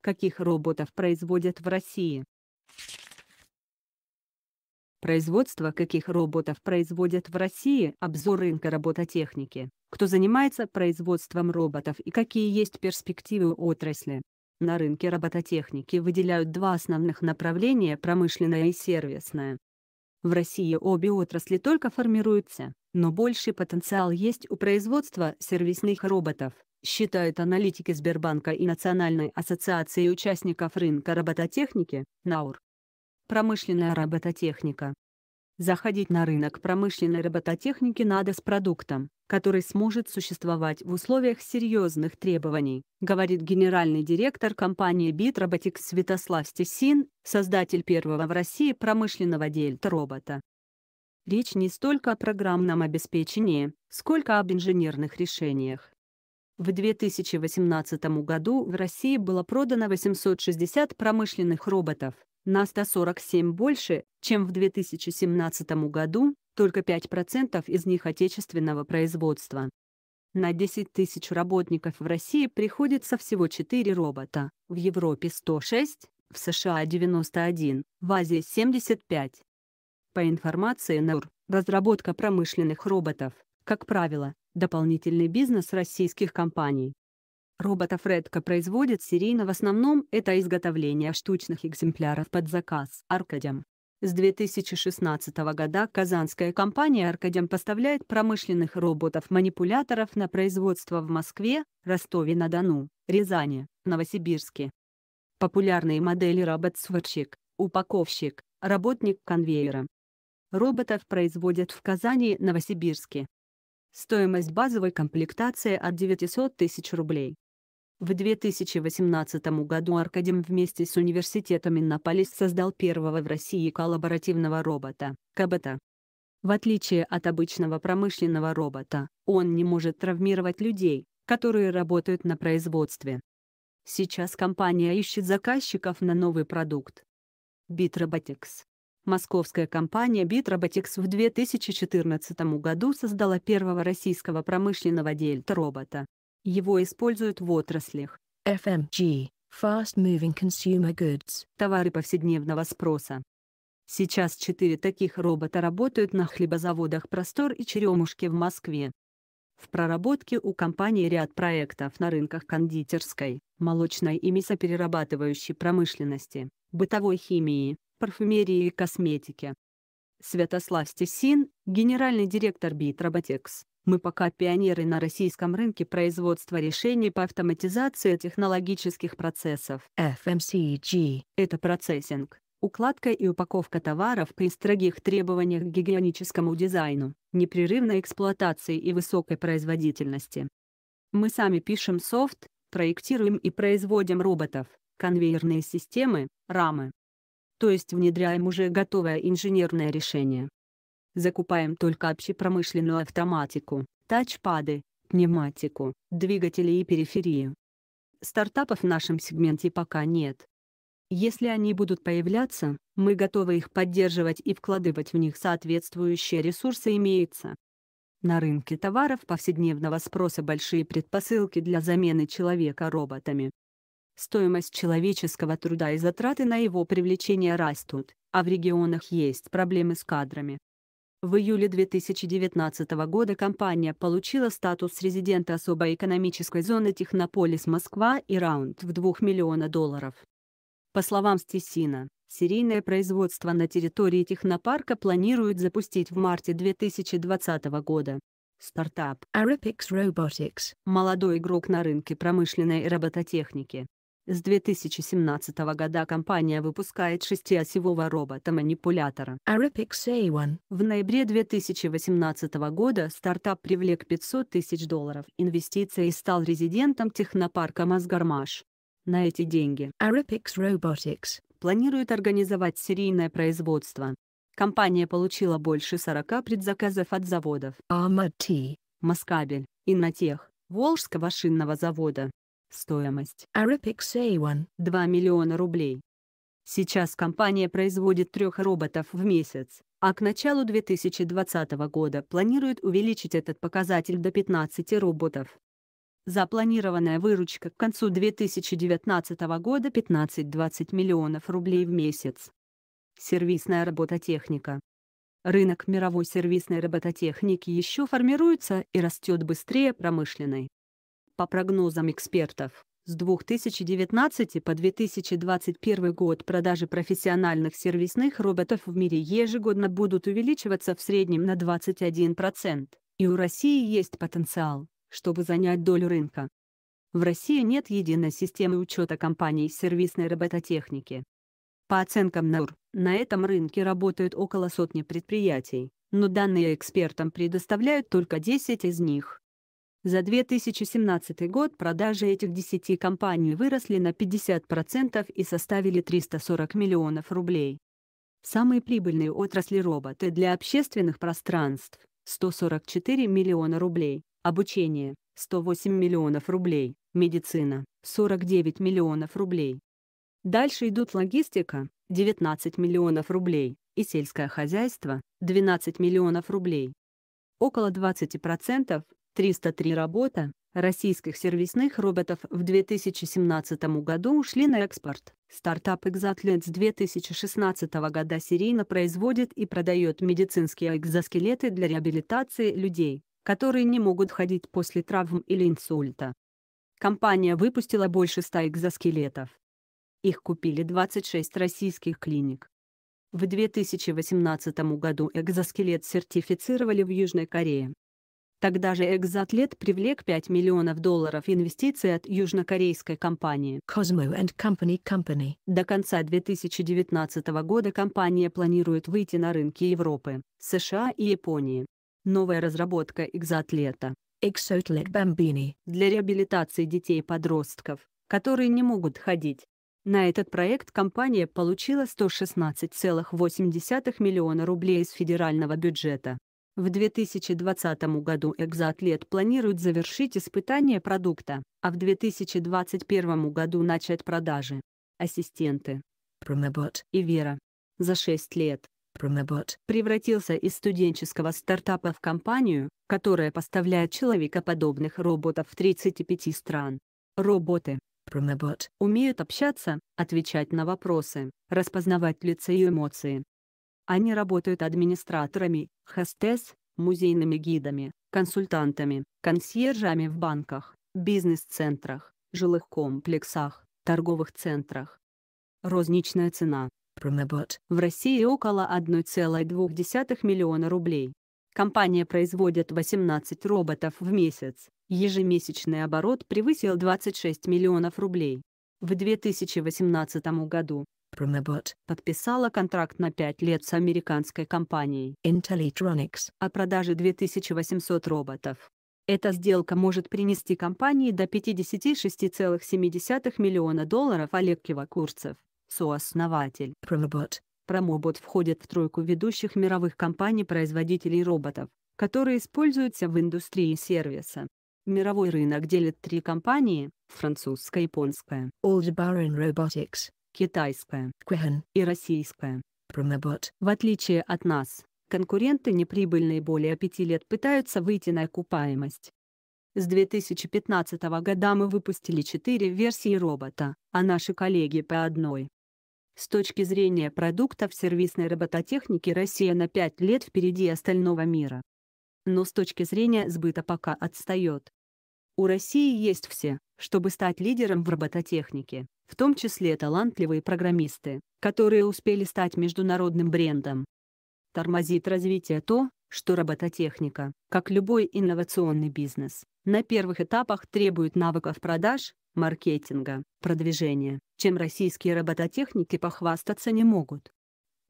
каких роботов производят в России. Производство каких роботов производят в России, обзор рынка робототехники, кто занимается производством роботов и какие есть перспективы отрасли. На рынке робототехники выделяют два основных направления – промышленное и сервисное. В России обе отрасли только формируются, но больший потенциал есть у производства сервисных роботов считают аналитики Сбербанка и Национальной ассоциации участников рынка робототехники, НАУР. Промышленная робототехника. Заходить на рынок промышленной робототехники надо с продуктом, который сможет существовать в условиях серьезных требований, говорит генеральный директор компании Bit Robotics Святослав Стесин, создатель первого в России промышленного дельта-робота. Речь не столько о программном обеспечении, сколько об инженерных решениях, в 2018 году в России было продано 860 промышленных роботов, на 147 больше, чем в 2017 году, только 5% из них отечественного производства. На 10 тысяч работников в России приходится всего 4 робота, в Европе 106, в США 91, в Азии 75. По информации НАУР, разработка промышленных роботов, как правило, дополнительный бизнес российских компаний. Роботов редко производят серийно в основном это изготовление штучных экземпляров под заказ Аркадем. С 2016 года казанская компания «Аркадем» поставляет промышленных роботов-манипуляторов на производство в Москве, Ростове-на-Дону, Рязани, Новосибирске. Популярные модели робот-сварщик, упаковщик, работник конвейера. Роботов производят в Казани и Новосибирске. Стоимость базовой комплектации от 900 тысяч рублей. В 2018 году Аркадим вместе с университетом Иннополис создал первого в России коллаборативного робота – КБТ. В отличие от обычного промышленного робота, он не может травмировать людей, которые работают на производстве. Сейчас компания ищет заказчиков на новый продукт. Bit Robotics Московская компания Bitrobotics в 2014 году создала первого российского промышленного дельта-робота. Его используют в отраслях FMG – Fast Moving Consumer Goods – товары повседневного спроса. Сейчас четыре таких робота работают на хлебозаводах «Простор» и «Черемушки» в Москве. В проработке у компании ряд проектов на рынках кондитерской, молочной и мясоперерабатывающей промышленности, бытовой химии, парфюмерии и косметики. Святослав Стесин, генеральный директор БИТ «Роботекс». Мы пока пионеры на российском рынке производства решений по автоматизации технологических процессов. FMCG. Это процессинг, укладка и упаковка товаров при строгих требованиях к гигиеническому дизайну, непрерывной эксплуатации и высокой производительности. Мы сами пишем софт, проектируем и производим роботов, конвейерные системы, рамы, то есть внедряем уже готовое инженерное решение. Закупаем только общепромышленную автоматику, тачпады, пневматику, двигатели и периферию. Стартапов в нашем сегменте пока нет. Если они будут появляться, мы готовы их поддерживать и вкладывать в них соответствующие ресурсы имеются. На рынке товаров повседневного спроса большие предпосылки для замены человека роботами стоимость человеческого труда и затраты на его привлечение растут, а в регионах есть проблемы с кадрами. В июле 2019 года компания получила статус резидента особой экономической зоны Технополис Москва и раунд в 2 миллиона долларов. По словам Стесина, серийное производство на территории технопарка планируют запустить в марте 2020 года. Стартап Arapix Robotics – молодой игрок на рынке промышленной робототехники, с 2017 года компания выпускает шестиосевого робота-манипулятора. В ноябре 2018 года стартап привлек 500 тысяч долларов инвестиций и стал резидентом технопарка Мазгармаш. На эти деньги Arapix Robotics планирует организовать серийное производство. Компания получила больше 40 предзаказов от заводов Армати, Москабель, Иннотех, Волжского шинного завода, Стоимость. Arapic A1. 2 миллиона рублей. Сейчас компания производит трех роботов в месяц, а к началу 2020 года планирует увеличить этот показатель до 15 роботов. Запланированная выручка к концу 2019 года 15-20 миллионов рублей в месяц. Сервисная робототехника. Рынок мировой сервисной робототехники еще формируется и растет быстрее промышленной по прогнозам экспертов, с 2019 по 2021 год продажи профессиональных сервисных роботов в мире ежегодно будут увеличиваться в среднем на 21%, и у России есть потенциал, чтобы занять долю рынка. В России нет единой системы учета компаний сервисной робототехники. По оценкам НАУР, на этом рынке работают около сотни предприятий, но данные экспертам предоставляют только 10 из них. За 2017 год продажи этих 10 компаний выросли на 50% и составили 340 миллионов рублей. Самые прибыльные отрасли роботы для общественных пространств – 144 миллиона рублей, обучение – 108 миллионов рублей, медицина – 49 миллионов рублей. Дальше идут логистика – 19 миллионов рублей, и сельское хозяйство – 12 миллионов рублей. Около 20% 303 работа, российских сервисных роботов в 2017 году ушли на экспорт. Стартап Exatlet с 2016 года серийно производит и продает медицинские экзоскелеты для реабилитации людей, которые не могут ходить после травм или инсульта. Компания выпустила больше 100 экзоскелетов. Их купили 26 российских клиник. В 2018 году экзоскелет сертифицировали в Южной Корее. Тогда же экзатлет привлек 5 миллионов долларов инвестиций от южнокорейской компании Cosmo and Company Company. До конца 2019 года компания планирует выйти на рынки Европы, США и Японии. Новая разработка экзотлета Exotlet Bambini для реабилитации детей и подростков, которые не могут ходить. На этот проект компания получила 116,8 миллиона рублей из федерального бюджета. В 2020 году экзоатлет планирует завершить испытание продукта, а в 2021 году начать продажи. Ассистенты Промнобот и Вера за 6 лет промебот превратился из студенческого стартапа в компанию, которая поставляет человекоподобных роботов в 35 стран. Роботы промебот умеют общаться, отвечать на вопросы, распознавать лица и эмоции, они работают администраторами, хостес, музейными гидами, консультантами, консьержами в банках, бизнес-центрах, жилых комплексах, торговых центрах. Розничная цена. В России около 1,2 миллиона рублей. Компания производит 18 роботов в месяц, ежемесячный оборот превысил 26 миллионов рублей. В 2018 году Promobot подписала контракт на 5 лет с американской компанией Intellitronics о продаже 2800 роботов. Эта сделка может принести компании до 56,7 миллиона долларов Олег Кивакурцев, сооснователь. Promobot. Promobot входит в тройку ведущих мировых компаний-производителей роботов, которые используются в индустрии сервиса. Мировой рынок делит три компании – французская и японская. Aldebaran Robotics китайская Quehen и российская Promobot. В отличие от нас, конкуренты неприбыльные более пяти лет пытаются выйти на окупаемость. С 2015 года мы выпустили четыре версии робота, а наши коллеги по одной. С точки зрения продуктов сервисной робототехники Россия на 5 лет впереди остального мира. Но с точки зрения сбыта пока отстает. У России есть все, чтобы стать лидером в робототехнике, в том числе талантливые программисты, которые успели стать международным брендом. Тормозит развитие то, что робототехника, как любой инновационный бизнес, на первых этапах требует навыков продаж, маркетинга, продвижения, чем российские робототехники похвастаться не могут.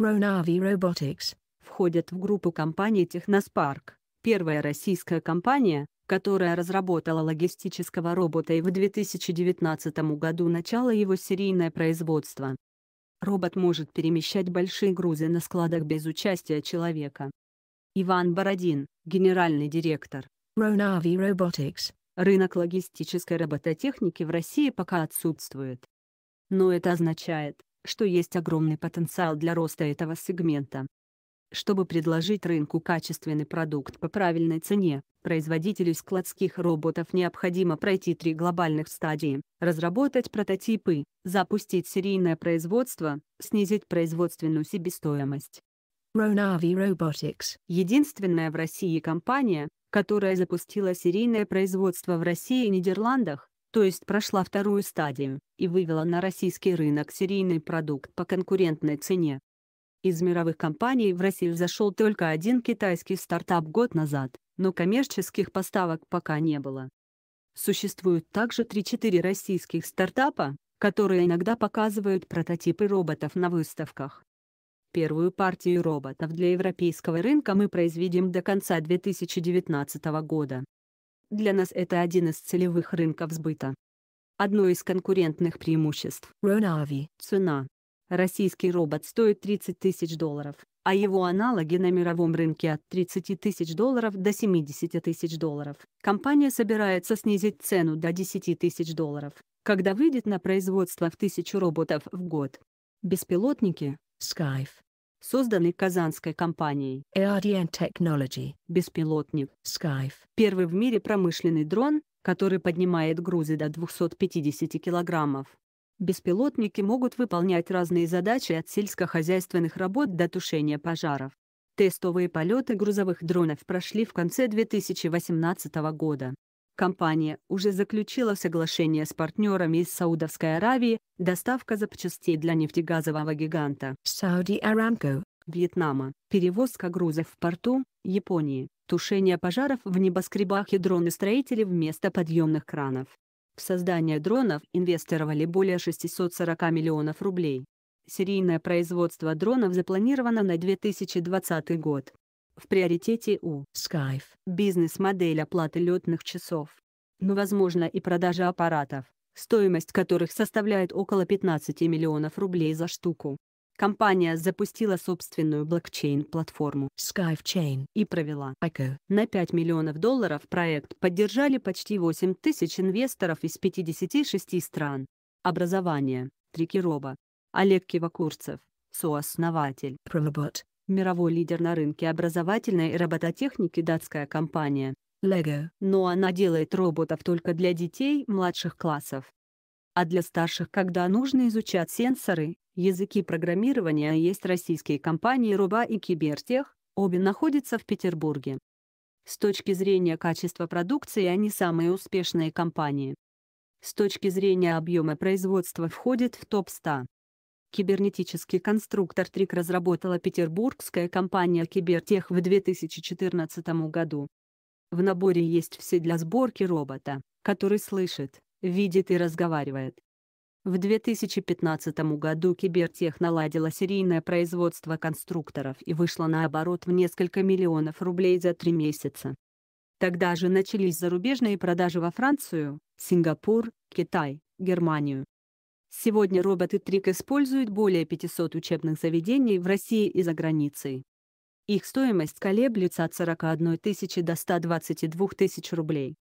Ronavi Robotics входят в группу компаний Technospark, первая российская компания, которая разработала логистического робота и в 2019 году начала его серийное производство. Робот может перемещать большие грузы на складах без участия человека. Иван Бородин, генеральный директор Ronavi Robotics. Рынок логистической робототехники в России пока отсутствует. Но это означает, что есть огромный потенциал для роста этого сегмента. Чтобы предложить рынку качественный продукт по правильной цене, производителю складских роботов необходимо пройти три глобальных стадии – разработать прототипы, запустить серийное производство, снизить производственную себестоимость. Ronavi Robotics – единственная в России компания, которая запустила серийное производство в России и Нидерландах, то есть прошла вторую стадию, и вывела на российский рынок серийный продукт по конкурентной цене. Из мировых компаний в Россию зашел только один китайский стартап год назад, но коммерческих поставок пока не было. Существуют также 3-4 российских стартапа, которые иногда показывают прототипы роботов на выставках. Первую партию роботов для европейского рынка мы произведем до конца 2019 года. Для нас это один из целевых рынков сбыта. Одно из конкурентных преимуществ Ронави – цена. Российский робот стоит 30 тысяч долларов, а его аналоги на мировом рынке от 30 тысяч долларов до 70 тысяч долларов. Компания собирается снизить цену до 10 тысяч долларов, когда выйдет на производство в тысячу роботов в год. Беспилотники Skype созданный казанской компанией Airdian Technology. Беспилотник Skype. Первый в мире промышленный дрон, который поднимает грузы до 250 килограммов. Беспилотники могут выполнять разные задачи от сельскохозяйственных работ до тушения пожаров. Тестовые полеты грузовых дронов прошли в конце 2018 года. Компания уже заключила соглашение с партнерами из Саудовской Аравии доставка запчастей для нефтегазового гиганта Saudi Aramco, Вьетнама, перевозка грузов в порту, Японии, тушение пожаров в небоскребах и дроны-строители вместо подъемных кранов. В создание дронов инвестировали более 640 миллионов рублей. Серийное производство дронов запланировано на 2020 год. В приоритете у Skyf бизнес-модель оплаты летных часов. Но ну, возможно и продажа аппаратов, стоимость которых составляет около 15 миллионов рублей за штуку. Компания запустила собственную блокчейн-платформу SkyFchain и провела ICO. На 5 миллионов долларов проект поддержали почти 8 тысяч инвесторов из 56 стран. Образование. Трикирова. Олег Кивакурцев. Сооснователь. Promobot. Мировой лидер на рынке образовательной и робототехники датская компания. Lego. Но она делает роботов только для детей младших классов. А для старших, когда нужно изучать сенсоры, языки программирования, есть российские компании Руба и Кибертех, обе находятся в Петербурге. С точки зрения качества продукции они самые успешные компании. С точки зрения объема производства входит в топ-100. Кибернетический конструктор Трик разработала петербургская компания Кибертех в 2014 году. В наборе есть все для сборки робота, который слышит, видит и разговаривает. В 2015 году Кибертех наладила серийное производство конструкторов и вышла на оборот в несколько миллионов рублей за три месяца. Тогда же начались зарубежные продажи во Францию, Сингапур, Китай, Германию. Сегодня роботы Трик используют более 500 учебных заведений в России и за границей. Их стоимость колеблется от 41 тысячи до 122 тысяч рублей.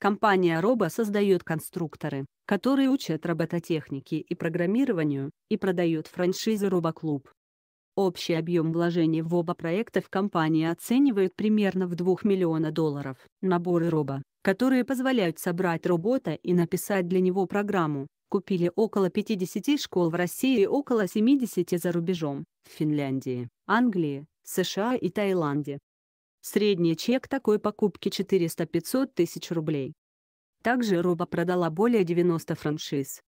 Компания Robo создает конструкторы, которые учат робототехнике и программированию, и продает франшизы Робоклуб. Общий объем вложений в оба проекта в компании оценивают примерно в 2 миллиона долларов. Наборы Robo, которые позволяют собрать робота и написать для него программу, купили около 50 школ в России и около 70 за рубежом, в Финляндии, Англии, США и Таиланде. Средний чек такой покупки 400-500 тысяч рублей. Также Руба продала более 90 франшиз.